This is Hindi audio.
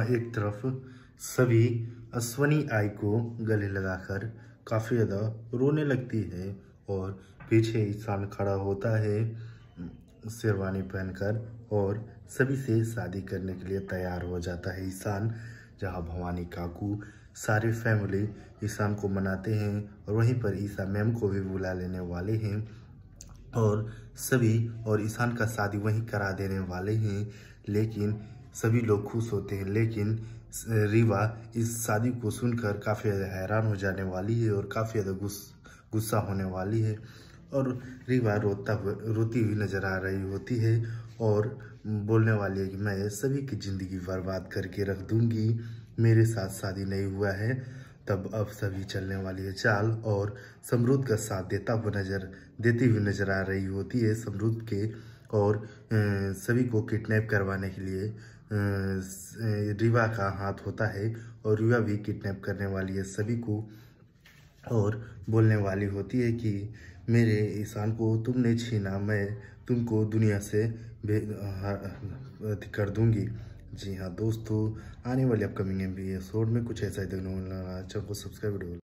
एक तरफ सभी अश्वनी आई को गले लगाकर काफ़ी ज़्यादा रोने लगती है और पीछे इंसान खड़ा होता है शेरवानी पहनकर और सभी से शादी करने के लिए तैयार हो जाता है ईशान जहाँ भवानी काकू सारे फैमिली ईशान को मनाते हैं और वहीं पर ईसा मैम को भी बुला लेने वाले हैं और सभी और ईशान का शादी वहीं करा देने वाले हैं लेकिन सभी लोग खुश होते हैं लेकिन रीवा इस शादी को सुनकर काफ़ी ज़्यादा हैरान हो जाने वाली है और काफ़ी ज़्यादा गुस्सा होने वाली है और रीवा रोता हुए रोती हुई नज़र आ रही होती है और बोलने वाली है कि मैं सभी की ज़िंदगी बर्बाद करके रख दूँगी मेरे साथ शादी नहीं हुआ है तब अब सभी चलने वाली है चाल और समृद्ध का साथ देता हुआ नज़र देती हुई नज़र आ रही होती है समृद्ध के और सभी को किडनैप करवाने के लिए रीवा का हाथ होता है और रीवा भी किडनैप करने वाली है सभी को और बोलने वाली होती है कि मेरे ईशान को तुमने छीना मैं तुमको दुनिया से कर दूंगी जी हाँ दोस्तों आने वाले अपकमिंग एम बी एसोड में कुछ ऐसा ही देखने को मिलना को सब्सक्राइब